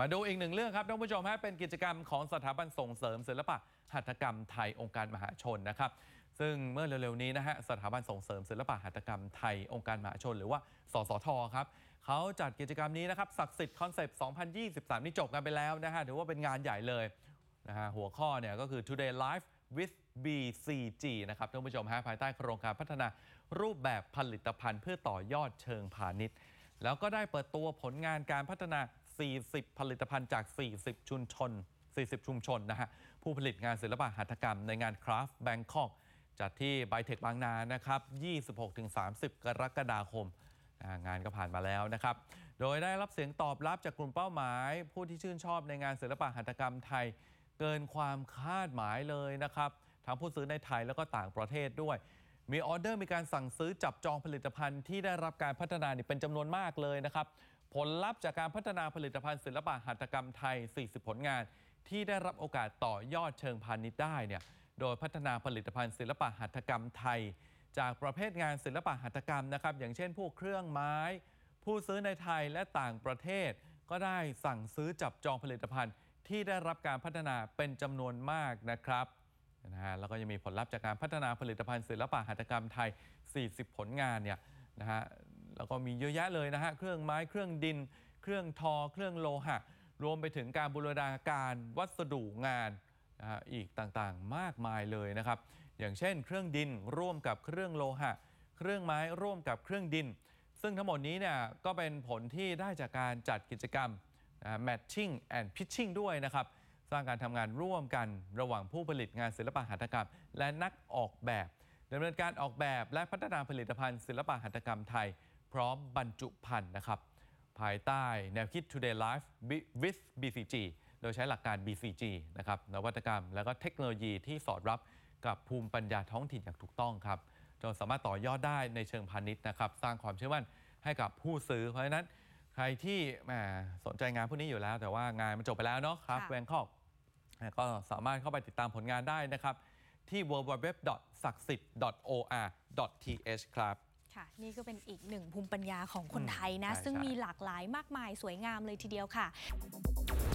มาดูอีกหนึ่งเรื่องครับท่านผู้ชม ฮะเป็นกิจกรรมของสถาบันส่งเสริม ศิลปะหัตถกรรมไทยองค์การมหาชนนะครับซึ่งเมื่อเร็วๆนี้นะฮะสถาบันส่งเสริม ศิลปะหัตถกรรมไทยองค์การมหาชน หรือว่า สสทครับเขาจัดกิจกรรมนี้นะครับ ศักดิ์สิทธิ์คอนเซปต์ 2023 นี่จบกันไปแล้วนะฮะถือว่าเป็นงานใหญ่เลยนะฮะหัวข้อเนี่ยก็คือ today life with BCG นะครับท่านผู้ชมฮะภายใต้โครงการพัฒนารูปแบบผลิตภัณฑ์เพื่อต่อยอดเชิงพาณิชย์แล้วก็ได้เปิดตัวผลงานการพัฒนา 40 ผลิตภัณฑ์จาก 40 ชุมชน 40 ชุมชนนะฮะ ผู้ผลิตงานศิลปะหัตถกรรมในงานคราฟต์แบงคอกจัดที่ไบเทคบางนา นะครับ 26-30 กรกฎาคม งานก็ผ่านมาแล้วนะครับ โดยได้รับเสียงตอบรับจากกลุ่มเป้าหมาย ผู้ที่ชื่นชอบในงานศิลปะหัตถกรรมไทย เกินความคาดหมายเลยนะครับ ทั้งผู้ซื้อในไทยแล้วก็ต่างประเทศด้วยมีออเดอร์มีการสั่งซื้อจับจองผลิตภัณฑ์ ที่ได้รับการพัฒนาเป็นจำนวนมากเลยนะครับ ผลลัพธ์จากการพัฒนาผลิตภัณฑ์ ศิลปะหัตถกรรมไทย 40 ผลงาน ที่ได้รับโอกาสต่อยอดเชิงพาณิชย์ได้เนี่ยโดยพัฒนาผลิตภัณฑ์ ศิลปะหัตถกรรมไทย จากประเภทงานศิลปะหัตถกรรมนะครับ อย่างเช่นพวกเครื่องไม้ ผู้ซื้อในไทยและต่างประเทศ ก็ได้สั่งซื้อจับจองผลิตภัณฑ์ ที่ได้รับการพัฒนาเป็นจำนวนมากนะครับนะฮะแล้วก็ยังมีผลลัพธ์จากการพัฒนาผลิตภัณฑ์ศิลปะหัตถกรรมไทย 40 ผลงานเนี่ยนะฮะแล้วก็มีเยอะแยะเลยนะฮะ เครื่องไม้เครื่องดิน เครื่องทอเครื่องโลหะรวมไปถึงการบูรณาการวัสดุงานนะฮะอีกต่างๆมากมายเลยนะครับ อย่างเช่น เครื่องดินร่วมกับเครื่องโลหะเครื่องไม้ร่วมกับเครื่องดิน ซึ่งทั้งหมดนี้เนี่ยก็เป็นผลที่ได้จากการจัดกิจกรรม matching and pitching ด้วยนะครับสร้างการทำงานร่วมกันระหว่างผู้ผลิตงานศิลปะหัตถกรรม และนักออกแบบดำเนินการออกแบบและพัฒนาผลิตภัณฑ์ ศิลปะหัตถกรรมไทย พร้อมบรรจุภัณฑ์นะครับภายใต้แนวคิด Today Life with BCG โดยใช้หลักการ BCG นะครับนวัตกรรม และก็เทคโนโลยีที่สอดรับกับภูมิปัญญาท้องถิ่นอย่างถูกต้องครับจนสามารถต่อยอดได้ในเชิงพาณิชย์นะครับสร้างความเชื่อมั่นให้กับผู้ซื้อ เพราะฉะนั้นใครที่สนใจงานพวกนี้อยู่แล้ว แต่ว่างานมันจบไปแล้วเนาะครับ แวงคอกก็สามารถเข้าไปติดตามผลงานได้นะครับที่ www. s ักดิ s ส or th ครับ ค่ะ นี่ก็เป็นอีกหนึ่งภูมิปัญญาของคนไทยนะ ซึ่งมีหลากหลายมากมายสวยงามเลยทีเดียวค่ะ